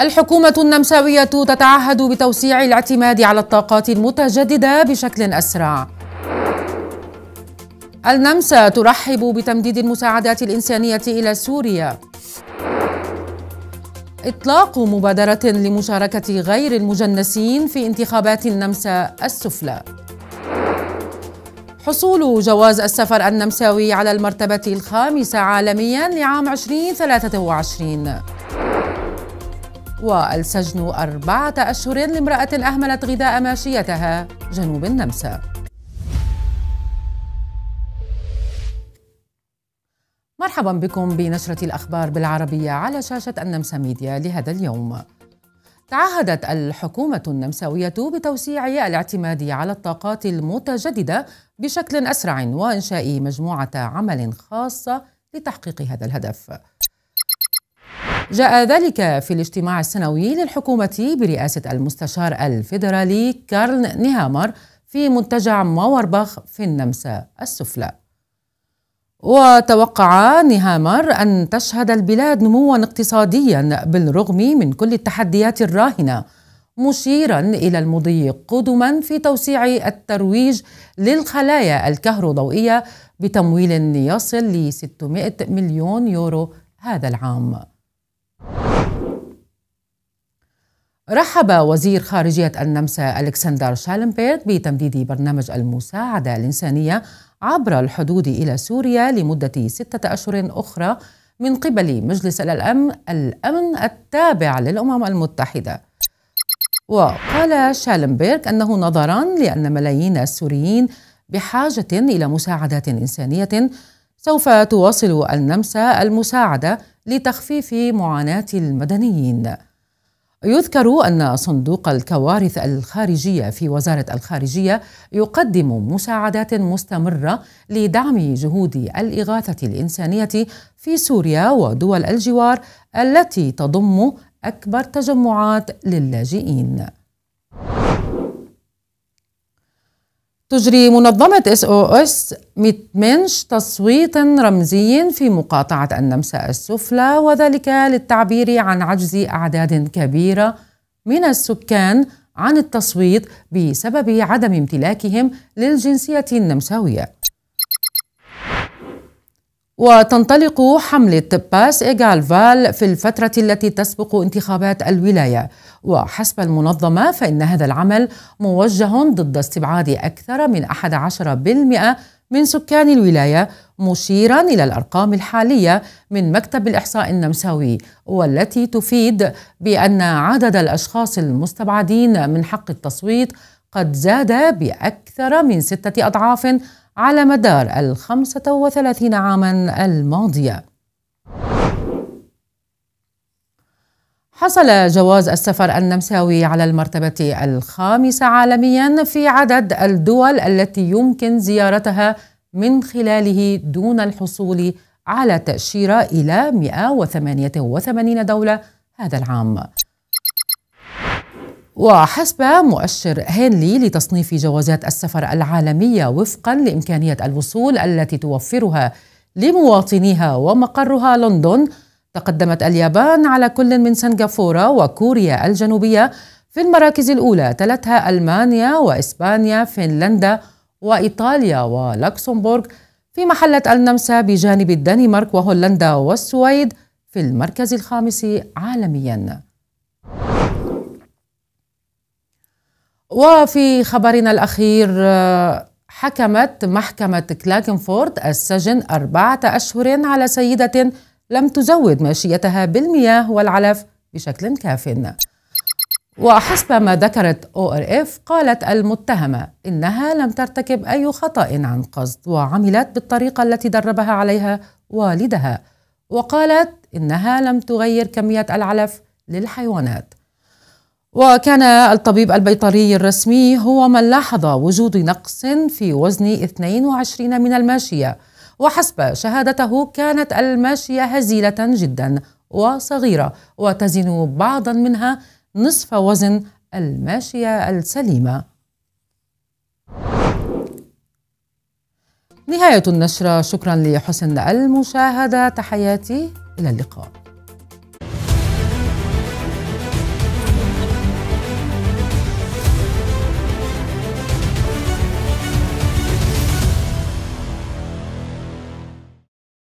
الحكومة النمساوية تتعهد بتوسيع الاعتماد على الطاقات المتجددة بشكل أسرع. النمسا ترحب بتمديد المساعدات الإنسانية إلى سوريا. إطلاق مبادرة لمشاركة غير المجنسين في انتخابات النمسا السفلى. حصول جواز السفر النمساوي على المرتبة الخامسة عالميا لعام 2023 والسجن أربعة أشهر لامرأة أهملت غذاء ماشيتها جنوب النمسا مرحبا بكم بنشرة الأخبار بالعربية على شاشة النمسا ميديا لهذا اليوم تعهدت الحكومة النمساوية بتوسيع الاعتماد على الطاقات المتجددة بشكل أسرع وإنشاء مجموعة عمل خاصة لتحقيق هذا الهدف جاء ذلك في الاجتماع السنوي للحكومة برئاسة المستشار الفيدرالي كارل نهامر في منتجع ماورباخ في النمسا السفلى وتوقع نهامر أن تشهد البلاد نموا اقتصاديا بالرغم من كل التحديات الراهنة مشيرا إلى المضي قدما في توسيع الترويج للخلايا الكهروضوئية بتمويل يصل ل 600 مليون يورو هذا العام رحب وزير خارجية النمسا ألكسندر شالنبيرت بتمديد برنامج المساعدة الإنسانية عبر الحدود إلى سوريا لمدة ستة أشهر أخرى من قبل مجلس الأمن الأمن التابع للأمم المتحدة وقال شالنبيرغ أنه نظرا لأن ملايين السوريين بحاجة إلى مساعدات إنسانية سوف تواصل النمسا المساعدة لتخفيف معاناة المدنيين يذكر أن صندوق الكوارث الخارجية في وزارة الخارجية يقدم مساعدات مستمرة لدعم جهود الإغاثة الإنسانية في سوريا ودول الجوار التي تضم أكبر تجمعات للاجئين تجري منظمة اس او اس منش تصويتا رمزيا في مقاطعة النمسا السفلى وذلك للتعبير عن عجز أعداد كبيرة من السكان عن التصويت بسبب عدم امتلاكهم للجنسية النمساوية وتنطلق حملة باس فال في الفترة التي تسبق انتخابات الولاية وحسب المنظمة فإن هذا العمل موجه ضد استبعاد أكثر من 11% من سكان الولاية مشيرا إلى الأرقام الحالية من مكتب الإحصاء النمساوي والتي تفيد بأن عدد الأشخاص المستبعدين من حق التصويت قد زاد بأكثر من ستة أضعاف على مدار الخمسة وثلاثين عاما الماضية حصل جواز السفر النمساوي على المرتبة الخامسة عالميا في عدد الدول التي يمكن زيارتها من خلاله دون الحصول على تأشيرة إلى 188 دولة هذا العام وحسب مؤشر هينلي لتصنيف جوازات السفر العالمية وفقا لإمكانية الوصول التي توفرها لمواطنيها ومقرها لندن تقدمت اليابان على كل من سنغافورة وكوريا الجنوبية في المراكز الأولى تلتها ألمانيا وإسبانيا فنلندا وإيطاليا ولوكسمبورغ في محلة النمسا بجانب الدنمارك وهولندا والسويد في المركز الخامس عالمياً وفي خبرنا الأخير آه، حكمت محكمة كلاكنفورد السجن أربعة أشهر على سيدة لم تزود ماشيتها بالمياه والعلف بشكل كاف وحسب ما ذكرت او ار اف قالت المتهمه انها لم ترتكب اي خطا عن قصد وعملت بالطريقه التي دربها عليها والدها وقالت انها لم تغير كميه العلف للحيوانات وكان الطبيب البيطري الرسمي هو من لاحظ وجود نقص في وزن 22 من الماشية وحسب شهادته كانت الماشية هزيلة جدا وصغيرة وتزن بعضا منها نصف وزن الماشية السليمة نهاية النشرة شكرا لحسن المشاهدة تحياتي إلى اللقاء